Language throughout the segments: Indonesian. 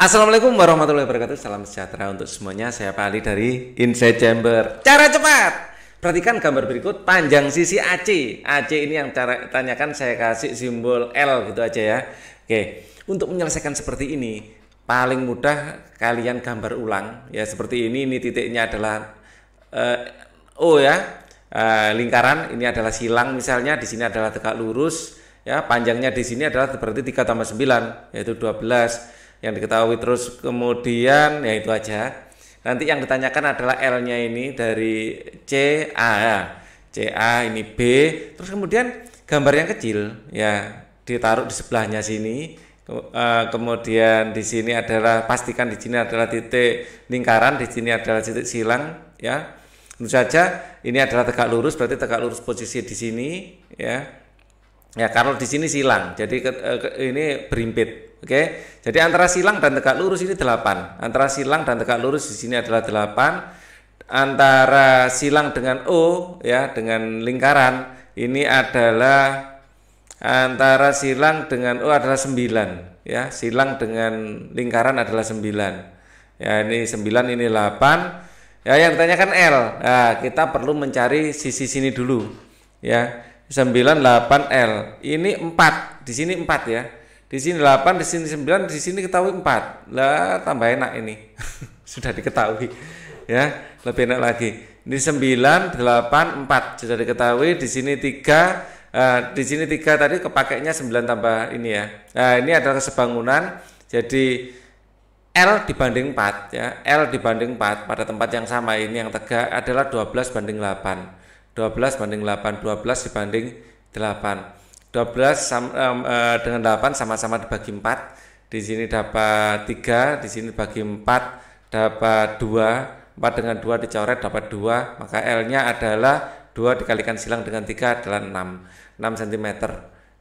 Assalamualaikum warahmatullahi wabarakatuh. Salam sejahtera untuk semuanya. Saya Pak Ali dari Inside Chamber. Cara cepat. Perhatikan gambar berikut panjang sisi AC. AC ini yang cara tanyakan saya kasih simbol L gitu aja ya. Oke. Untuk menyelesaikan seperti ini paling mudah kalian gambar ulang ya seperti ini ini titiknya adalah uh, O ya. Uh, lingkaran ini adalah silang misalnya di sini adalah tegak lurus ya panjangnya di sini adalah seperti 3 tambah 9 yaitu 12 yang diketahui terus kemudian ya itu aja. Nanti yang ditanyakan adalah L-nya ini dari C A. C A ini B, terus kemudian gambar yang kecil ya ditaruh di sebelahnya sini. E, kemudian di sini adalah pastikan di sini adalah titik lingkaran, di sini adalah titik silang ya. Tentu saja ini adalah tegak lurus berarti tegak lurus posisi di sini ya. Ya kalau di sini silang, jadi e, ini berimpit Oke, jadi antara silang dan tegak lurus ini 8. Antara silang dan tegak lurus di sini adalah 8. Antara silang dengan O ya, dengan lingkaran ini adalah antara silang dengan O adalah 9 ya. Silang dengan lingkaran adalah 9. Ya, ini 9 ini 8. Ya, yang ditanyakan L. Nah, kita perlu mencari sisi sini dulu ya. 98 L. Ini 4. Di sini 4 ya di sini 8, di sini 9, di sini ketahui 4. Lah tambah enak ini. sudah diketahui. Ya, lebih enak lagi. Ini 9, 8, 4 sudah diketahui, di sini 3 Uh, eh, di sini tiga tadi kepakainya 9 tambah ini ya. Nah, ini adalah kesebangunan. Jadi L dibanding 4 ya. L dibanding 4 pada tempat yang sama ini yang tegak adalah 12 banding 8. 12 banding 8, 12 dibanding 8. 12 sama, uh, dengan 8 sama-sama dibagi 4. Di sini dapat 3, di sini dibagi 4 dapat 2. 4 dengan 2 dicoret dapat 2, maka L-nya adalah 2 dikalikan silang dengan 3 adalah 6. 6 cm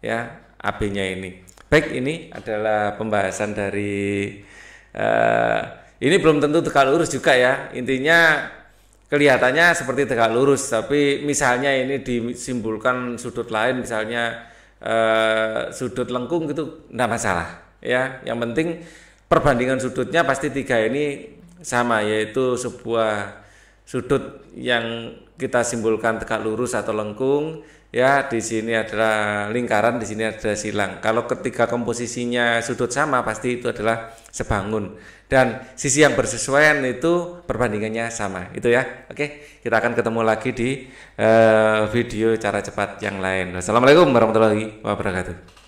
ya AB-nya ini. Baik, ini adalah pembahasan dari uh, ini belum tentu tegak lurus juga ya. Intinya kelihatannya seperti tegak lurus, tapi misalnya ini disimpulkan sudut lain misalnya eh, sudut lengkung itu tidak masalah ya. Yang penting perbandingan sudutnya pasti tiga ini sama yaitu sebuah sudut yang kita simpulkan tegak lurus atau lengkung ya di sini adalah lingkaran di sini ada silang kalau ketiga komposisinya sudut sama pasti itu adalah sebangun dan sisi yang bersesuaian itu perbandingannya sama itu ya oke kita akan ketemu lagi di uh, video cara cepat yang lain wassalamualaikum warahmatullahi wabarakatuh